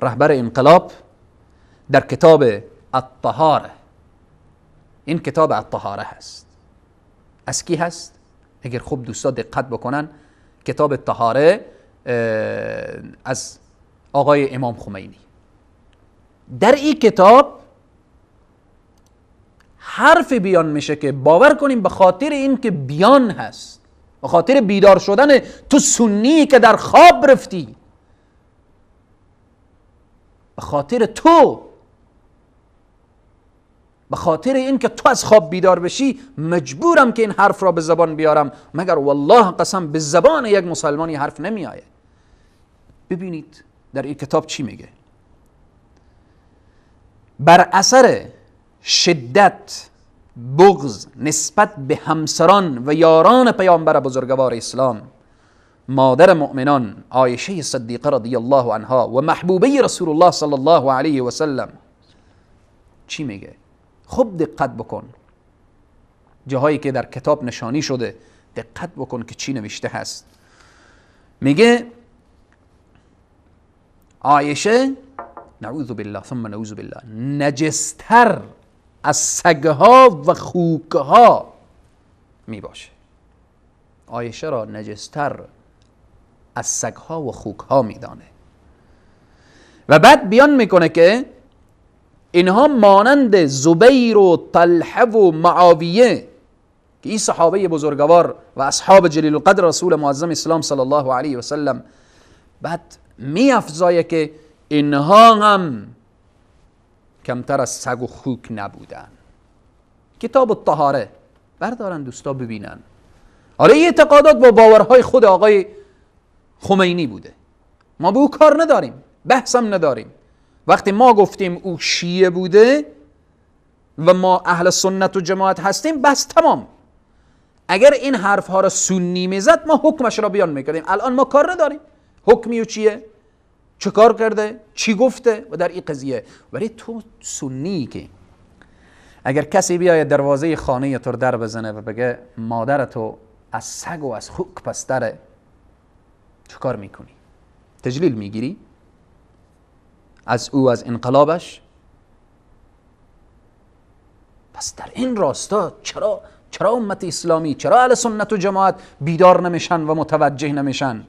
رهبر انقلاب در کتاب الطهاره این کتاب الطهاره هست از کی هست؟ اگر خوب دوستا دقت بکنن کتاب الطهاره از آقای امام خمینی در این کتاب حرف بیان میشه که باور کنیم به خاطر این که بیان هست به خاطر بیدار شدن تو سنی که در خواب رفتی به خاطر تو به خاطر اینکه تو از خواب بیدار بشی مجبورم که این حرف را به زبان بیارم مگر والله قسم به زبان یک مسلمانی حرف نمی آید. ببینید در این کتاب چی میگه بر اثر شدت بغض نسبت به همسران و یاران پیامبر بزرگوار اسلام مادر مؤمنان عایشه صدیقه رضی الله عنها و محبوبه رسول الله صلی الله علیه و سلم چی میگه خوب دقت بکن جاهایی که در کتاب نشانی شده دقت بکن که چی نوشته هست میگه عایشه نعوذ بالله ثم نعوذ بالله نجستر از سگها و خوکها میباشه باشه عایشه را نجستر از سگها و ها میدانه و بعد بیان میکنه که اینها مانند زبیر و طلحه و معاویه که این صحابه بزرگوار و اصحاب جلیل القدر رسول معظم اسلام صلی الله علیه و سلم بعد میافزایه که اینها هم کمتر از سگ و خوک نبودن کتاب الطهاره بردارن دوستا ببینن آره این اعتقادات با باورهای خود آقای خمینی بوده ما به او کار نداریم بحثم نداریم وقتی ما گفتیم او شیعه بوده و ما اهل سنت و جماعت هستیم بس تمام اگر این حرف ها را سنی میزد ما حکمش را بیان میکردیم الان ما کار نداریم حکمی و چیه چه کار کرده چی گفته و در این قضیه ولی تو سنی که اگر کسی بیاید دروازه خانه تو در بزنه و بگه مادرتو تو از سگ و از خوک پستره چکار میکنی؟ تجلیل میگیری؟ از او از انقلابش؟ پس در این راستا چرا چرا امت اسلامی چرا اهل سنت و جماعت بیدار نمیشن و متوجه نمیشن